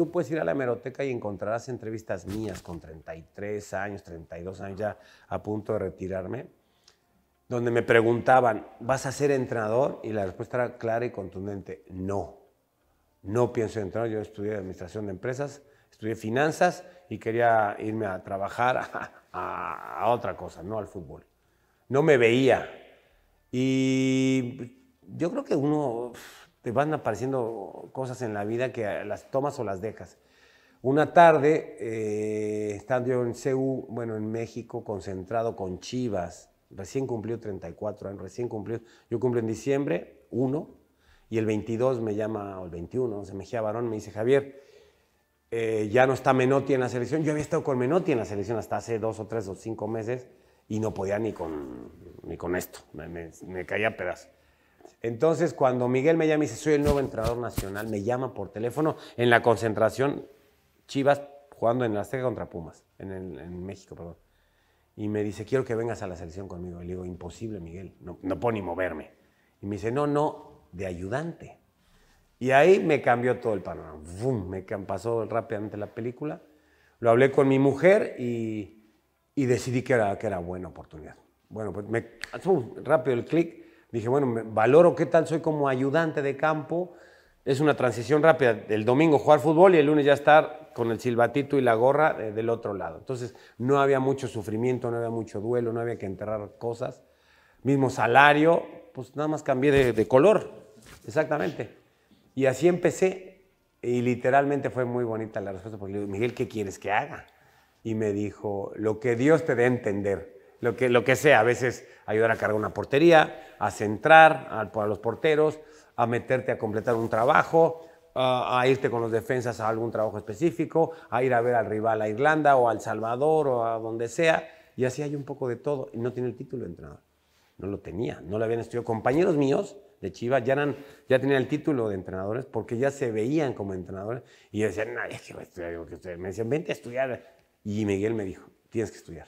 tú puedes ir a la hemeroteca y encontrarás entrevistas mías con 33 años, 32 años ya a punto de retirarme, donde me preguntaban, ¿vas a ser entrenador? Y la respuesta era clara y contundente, no. No pienso entrenar. yo estudié administración de empresas, estudié finanzas y quería irme a trabajar a otra cosa, no al fútbol. No me veía. Y yo creo que uno te van apareciendo cosas en la vida que las tomas o las dejas. Una tarde, eh, estando yo en CEU, bueno, en México, concentrado con Chivas, recién cumplió 34 años, recién cumplió, yo cumplo en diciembre, 1, y el 22 me llama, o el 21, se me Mejía varón me dice, Javier, eh, ya no está Menotti en la selección, yo había estado con Menotti en la selección hasta hace dos o tres o cinco meses, y no podía ni con, ni con esto, me, me caía a pedazos. Entonces, cuando Miguel me llama y dice, soy el nuevo entrenador nacional, me llama por teléfono en la concentración Chivas jugando en Azteca contra Pumas, en, México, perdón. Y me dice, quiero que vengas a la selección conmigo. Y le digo, imposible, Miguel, no, no puedo ni moverme. Y me dice, no, no, de ayudante. Y ahí me cambió todo el panorama. ¡Bum! Me pasó rápidamente la película. Lo hablé con mi mujer y, decidí que era, que era buena oportunidad. Bueno, pues me, rápido el clic Dije, bueno, valoro qué tal soy como ayudante de campo. Es una transición rápida. El domingo jugar fútbol y el lunes ya estar con el silbatito y la gorra eh, del otro lado. Entonces, no había mucho sufrimiento, no había mucho duelo, no había que enterrar cosas. Mismo salario, pues nada más cambié de, color. Exactamente. Y así empecé. Y literalmente fue muy bonita la respuesta porque le dije, Miguel, ¿qué quieres que haga? Y me dijo, lo que Dios te dé a entender lo que, lo que sea. A veces ayudar a cargar una portería, a centrar a, los porteros, a meterte a completar un trabajo, a, irte con los defensas a algún trabajo específico, a ir a ver al rival a Irlanda o al Salvador o a donde sea. Y así hay un poco de todo. Y no tiene el título de entrenador. No lo tenía, no lo habían estudiado. Compañeros míos de Chivas ya, ya tenían el título de entrenadores porque ya se veían como entrenadores. Y decían nadie que va a estudiar. Me decían, vente a estudiar. Y Miguel me dijo, tienes que estudiar.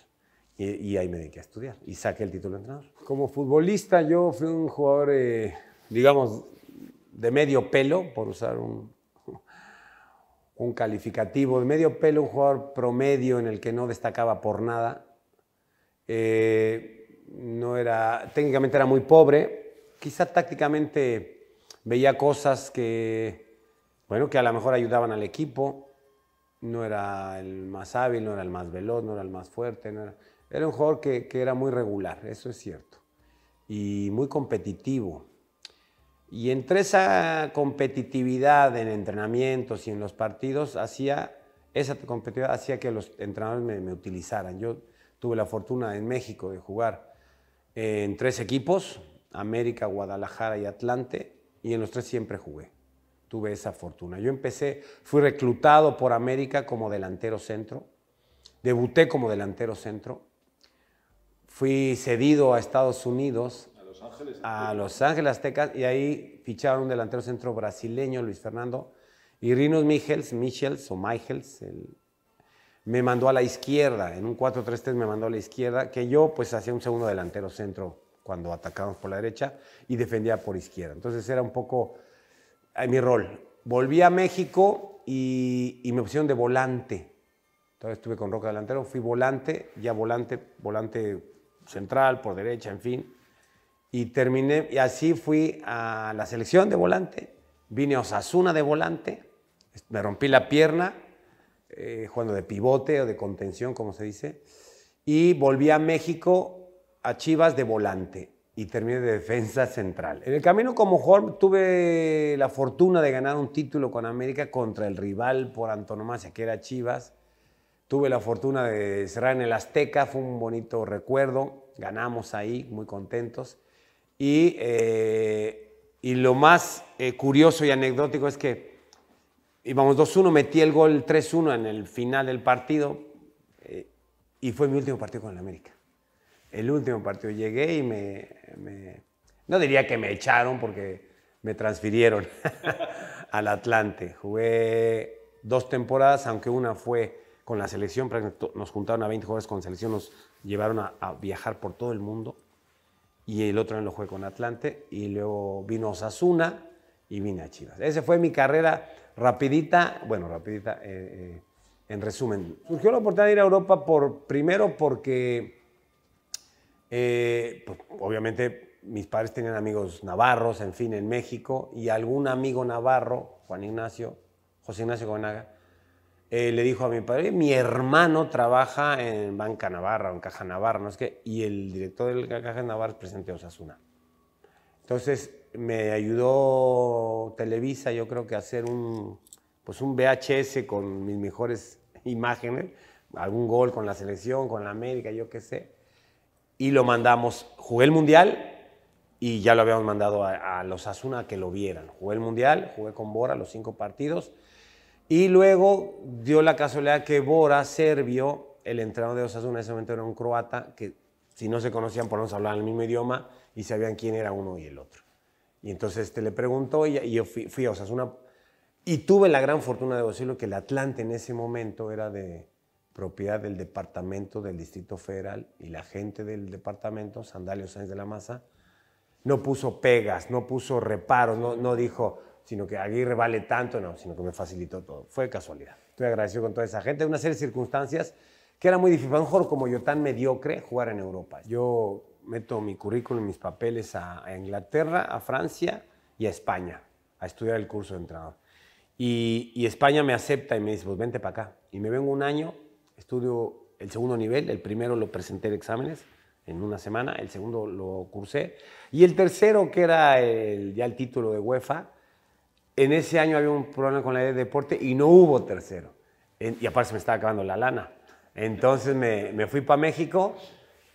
Y, ahí me dediqué a estudiar y saqué el título de entrenador. Como futbolista yo fui un jugador, eh, digamos, de medio pelo, por usar un, un calificativo, de medio pelo, un jugador promedio en el que no destacaba por nada. Eh, no era, técnicamente era muy pobre, quizá tácticamente veía cosas que, bueno, que a lo mejor ayudaban al equipo. No era el más hábil, no era el más veloz, no era el más fuerte, no era era un jugador que, era muy regular, eso es cierto, y muy competitivo. Y entre esa competitividad en entrenamientos y en los partidos, hacía, esa competitividad hacía que los entrenadores me, me utilizaran. Yo tuve la fortuna en México de jugar eh, en tres equipos, América, Guadalajara y Atlante, y en los tres siempre jugué. Tuve esa fortuna. Yo empecé, fui reclutado por América como delantero centro, debuté como delantero centro, fui cedido a Estados Unidos, a Los Ángeles, a Aztecas, y ahí ficharon un delantero centro brasileño, Luis Fernando, y Rinos Michels, Michels o Michels, me mandó a la izquierda, en un 4-3-3 me mandó a la izquierda, que yo pues hacía un segundo delantero centro cuando atacábamos por la derecha y defendía por izquierda. Entonces era un poco eh, mi rol. Volví a México y, y, me pusieron de volante. Entonces estuve con Roca delantero, fui volante, ya volante, volante central, por derecha, en fin. Y terminé, y así fui a la selección de volante, vine a Osasuna de volante, me rompí la pierna, eh, jugando de pivote o de contención, como se dice, y volví a México a Chivas de volante y terminé de defensa central. En el camino como jugador tuve la fortuna de ganar un título con América contra el rival por antonomasia, que era Chivas, Tuve la fortuna de cerrar en el Azteca, fue un bonito recuerdo, ganamos ahí, muy contentos. Y, eh, y lo más eh, curioso y anecdótico es que íbamos 2-1, metí el gol 3-1 en el final del partido eh, y fue mi último partido con el América. El último partido llegué y me no diría que me echaron porque me transfirieron al Atlante. Jugué dos temporadas, aunque una fue con la selección, nos juntaron a 20 jugadores con selección, nos llevaron a, viajar por todo el mundo. Y el otro año lo jugué con Atlante y luego vino Osasuna y vine a Chivas. Esa fue mi carrera rapidita, bueno, rapidita, eh, eh, en resumen. Surgió la oportunidad de ir a Europa por, primero porque, eh, pues, obviamente, mis padres tenían amigos navarros, en fin, en México, y algún amigo navarro, Juan Ignacio, José Ignacio Gonaga, eh, le dijo a mi padre, mi hermano trabaja en Banca Navarra en Caja Navarra, no es y el director de Caja Navarra es presidente de Osasuna. Entonces me ayudó Televisa, yo creo que a hacer un, pues un VHS con mis mejores imágenes, algún gol con la selección, con la América, yo qué sé. Y lo mandamos, jugué el Mundial y ya lo habíamos mandado a, los Asuna que lo vieran. Jugué el Mundial, jugué con Bora los cinco partidos y luego dio la casualidad que Bora serbio, el entrenador de Osasuna en ese momento era un croata, que si no se conocían por lo menos hablaban el mismo idioma y sabían quién era uno y el otro. Y entonces este, le preguntó y, yo fui, a Osasuna y tuve la gran fortuna de decirlo que el Atlante en ese momento era de propiedad del departamento del Distrito Federal y la gente del departamento, Sandalio Sáenz de la Maza, no puso pegas, no puso reparos, no dijo, sino que Aguirre vale tanto, no, sino que me facilitó todo. Fue casualidad. Estoy agradecido con toda esa gente. Una serie de circunstancias que era muy difícil. A lo mejor como yo, tan mediocre, jugar en Europa. Yo meto mi currículum, y mis papeles a, Inglaterra, a Francia y a España, a estudiar el curso de entrenador. Y, España me acepta y me dice, pues vente para acá. Y me vengo un año, estudio el segundo nivel, el primero lo presenté de exámenes en una semana, el segundo lo cursé, y el tercero, que era el, ya el título de UEFA, en ese año había un problema con la de deporte y no hubo tercero. y aparte se me estaba acabando la lana. Entonces me, fui para México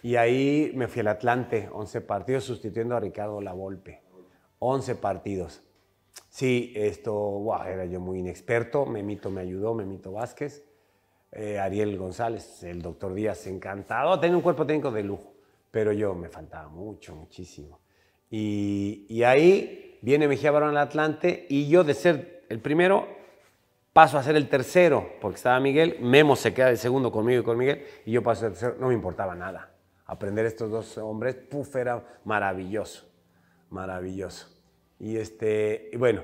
y ahí me fui al Atlante, 11 partidos, sustituyendo a Ricardo Lavolpe. 11 partidos. Sí, esto, era yo muy inexperto. Memito me ayudó, Memito Vázquez. Eh, Ariel González, el doctor Díaz, encantado. Tenía un cuerpo técnico de lujo, pero yo me faltaba mucho, muchísimo. Y, y ahí viene Mejía Barón al Atlante y yo de ser el primero paso a ser el tercero, porque estaba Miguel, Memo se queda el segundo conmigo y con Miguel, y yo paso el tercero, no me importaba nada. Aprender estos dos hombres, puf, era maravilloso, maravilloso. Y este, bueno,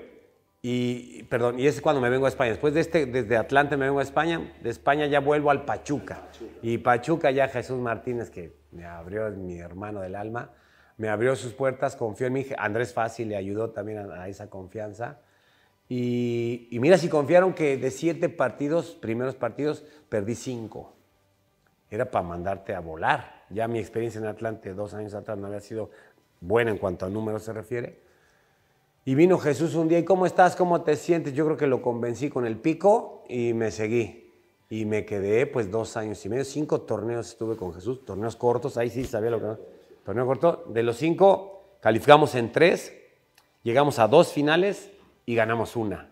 y perdón, y es cuando me vengo a España. Después de este, desde Atlante me vengo a España, de España ya vuelvo al Pachuca. Pachuca. Y Pachuca ya Jesús Martínez, que me abrió mi hermano del alma, me abrió sus puertas, confió en mí. Andrés Fácil le ayudó también a, esa confianza. Y, mira, si confiaron que de siete partidos, primeros partidos, perdí cinco. Era para mandarte a volar. Ya mi experiencia en Atlante dos años atrás no había sido buena en cuanto a números se refiere. Y vino Jesús un día, ¿y cómo estás? ¿Cómo te sientes? Yo creo que lo convencí con el pico y me seguí. Y me quedé pues dos años y medio, cinco torneos estuve con Jesús, torneos cortos, ahí sí sabía lo que torneo corto, de los cinco calificamos en tres, llegamos a dos finales y ganamos una.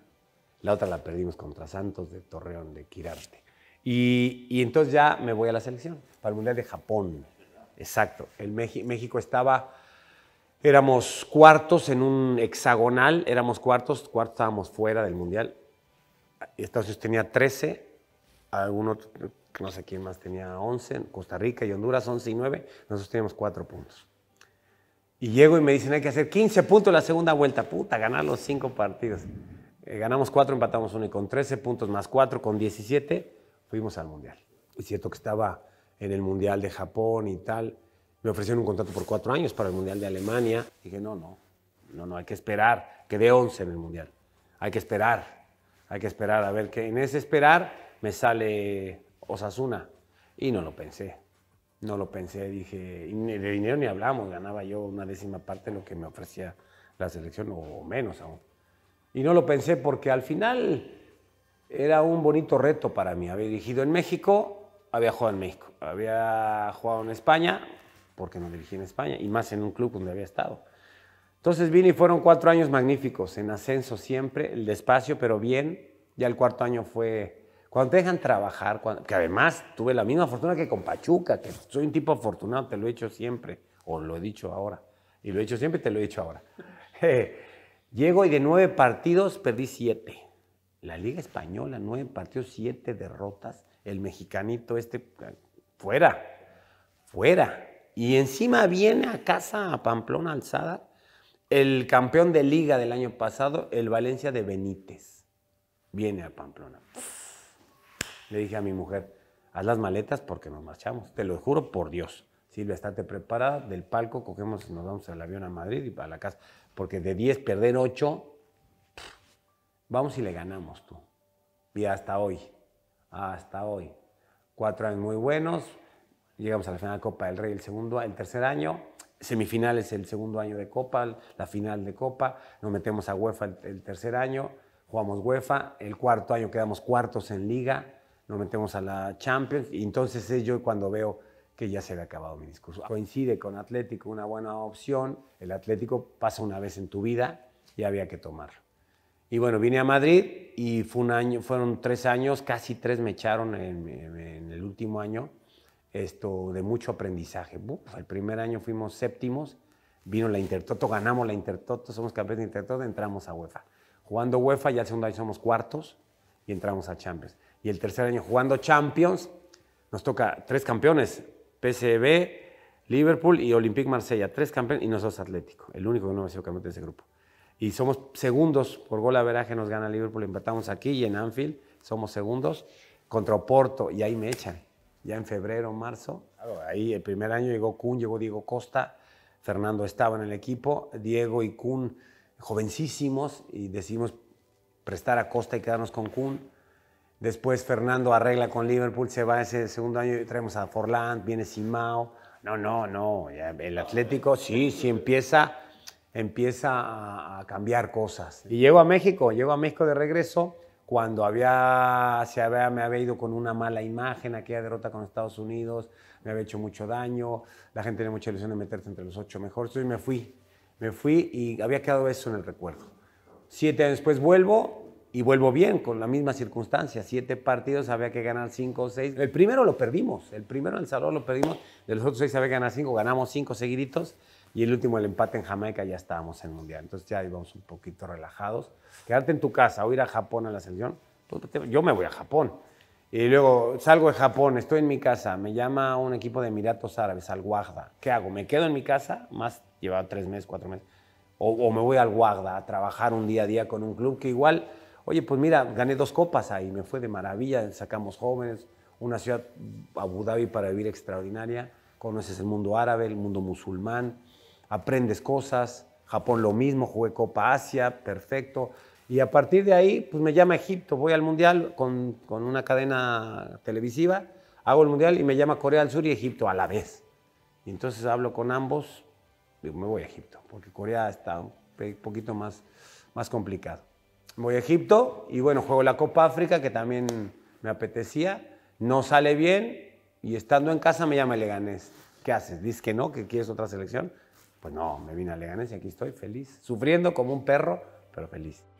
La otra la perdimos contra Santos de Torreón, de Quirarte. Y, entonces ya me voy a la selección, para el Mundial de Japón. Exacto. El México, estaba, éramos cuartos en un hexagonal, éramos cuartos, cuartos estábamos fuera del Mundial. Estados Unidos tenía 13, algún otro, no sé quién más tenía 11, Costa Rica y Honduras 11 y 9, nosotros teníamos 4 puntos. Y llego y me dicen, hay que hacer 15 puntos la segunda vuelta, puta, ganar los 5 partidos. Eh, ganamos 4, empatamos 1 y con 13 puntos más 4, con 17, fuimos al Mundial. y cierto que estaba en el Mundial de Japón y tal, me ofrecieron un contrato por 4 años para el Mundial de Alemania. dije, no, no, no, no, hay que esperar, quedé 11 en el Mundial, hay que esperar, hay que esperar, a ver qué. En ese esperar me sale Osasuna. Y no lo pensé. No lo pensé, dije, de dinero ni hablamos, ganaba yo una décima parte de lo que me ofrecía la selección o menos aún. Y no lo pensé porque al final era un bonito reto para mí. Había dirigido en México, había jugado en México, había jugado en España, porque no dirigí en España, y más en un club donde había estado. Entonces vine y fueron cuatro años magníficos, en ascenso siempre, el despacio pero bien. Ya el cuarto año fue cuando te dejan trabajar, que además tuve la misma fortuna que con Pachuca, que soy un tipo afortunado, te lo he hecho siempre, o lo he dicho ahora, y lo he hecho siempre, te lo he dicho ahora. Eh, llego y de nueve partidos perdí siete. La Liga Española, nueve partidos, siete derrotas. El mexicanito este, fuera, fuera. Y encima viene a casa a Pamplona alzada el campeón de liga del año pasado, el Valencia de Benítez. Viene a Pamplona. Le dije a mi mujer, haz las maletas porque nos marchamos. Te lo juro por Dios. Silvia, estate preparada. Del palco cogemos y nos vamos al avión a Madrid y para la casa. Porque de 10 perder 8, vamos y le ganamos tú. Y hasta hoy, hasta hoy. Cuatro años muy buenos. Llegamos a la final de Copa del Rey el, segundo, el tercer año. Semifinales el segundo año de Copa, la final de Copa. Nos metemos a UEFA el, el tercer año. Jugamos UEFA. El cuarto año quedamos cuartos en Liga nos metemos a la Champions y entonces es yo cuando veo que ya se había acabado mi discurso. Coincide con Atlético una buena opción, el Atlético pasa una vez en tu vida y había que tomarlo. Y bueno, vine a Madrid y fue un año, fueron tres años, casi tres me echaron en, el último año, esto de mucho aprendizaje. el primer año fuimos séptimos, vino la Intertoto, ganamos la Intertoto, somos campeones de Intertoto, entramos a UEFA. Jugando UEFA, ya el segundo año somos cuartos y entramos a Champions y el tercer año jugando Champions. Nos toca tres campeones, PSV, Liverpool y Olympique Marsella, tres campeones y nosotros Atlético, el único que no ha sido campeón de ese grupo. Y somos segundos por gol a veraje, nos gana Liverpool, empatamos aquí y en Anfield, somos segundos contra Oporto y ahí me echan. Ya en febrero, marzo, ahí el primer año llegó Kun, llegó Diego Costa, Fernando estaba en el equipo, Diego y Kun jovencísimos y decidimos prestar a Costa y quedarnos con Kun. Después Fernando arregla con Liverpool, se va ese segundo año, y traemos a Forlán, viene Simao. No, no, no. El Atlético sí, sí empieza, empieza a cambiar cosas. Y llego a México, llego a México de regreso cuando había, se me había ido con una mala imagen, aquella derrota con Estados Unidos, me había hecho mucho daño, la gente tenía mucha ilusión de meterse entre los ocho mejores, entonces me fui, me fui y había quedado eso en el recuerdo. Siete años después vuelvo y vuelvo bien con la misma circunstancia. Siete partidos, había que ganar cinco o seis. El primero lo perdimos, el primero en El lo perdimos. De los otros seis había que ganar cinco, ganamos cinco seguiditos. Y el último, el empate en Jamaica, ya estábamos en Mundial. Entonces ya íbamos un poquito relajados. Quedarte en tu casa o ir a Japón a la selección, yo me voy a Japón. Y luego salgo de Japón, estoy en mi casa, me llama un equipo de Emiratos Árabes, al wahda ¿Qué hago? ¿Me quedo en mi casa? Más llevaba tres meses, cuatro meses. O, me voy al Wahda a trabajar un día a día con un club que igual Oye, pues mira, gané dos copas ahí, me fue de maravilla, sacamos jóvenes, una ciudad, Abu Dhabi, para vivir extraordinaria, conoces el mundo árabe, el mundo musulmán, aprendes cosas, Japón lo mismo, jugué Copa Asia, perfecto. Y a partir de ahí, pues me llama Egipto, voy al Mundial con, con una cadena televisiva, hago el Mundial y me llama Corea del Sur y Egipto a la vez. Y entonces hablo con ambos, digo, me voy a Egipto, porque Corea está un poquito más, más complicado voy a Egipto y bueno, juego la Copa África, que también me apetecía. No sale bien y estando en casa me llama Leganés. ¿Qué haces? ¿Dices que no? ¿Que quieres otra selección? Pues no, me vine a Leganés y aquí estoy feliz, sufriendo como un perro, pero feliz.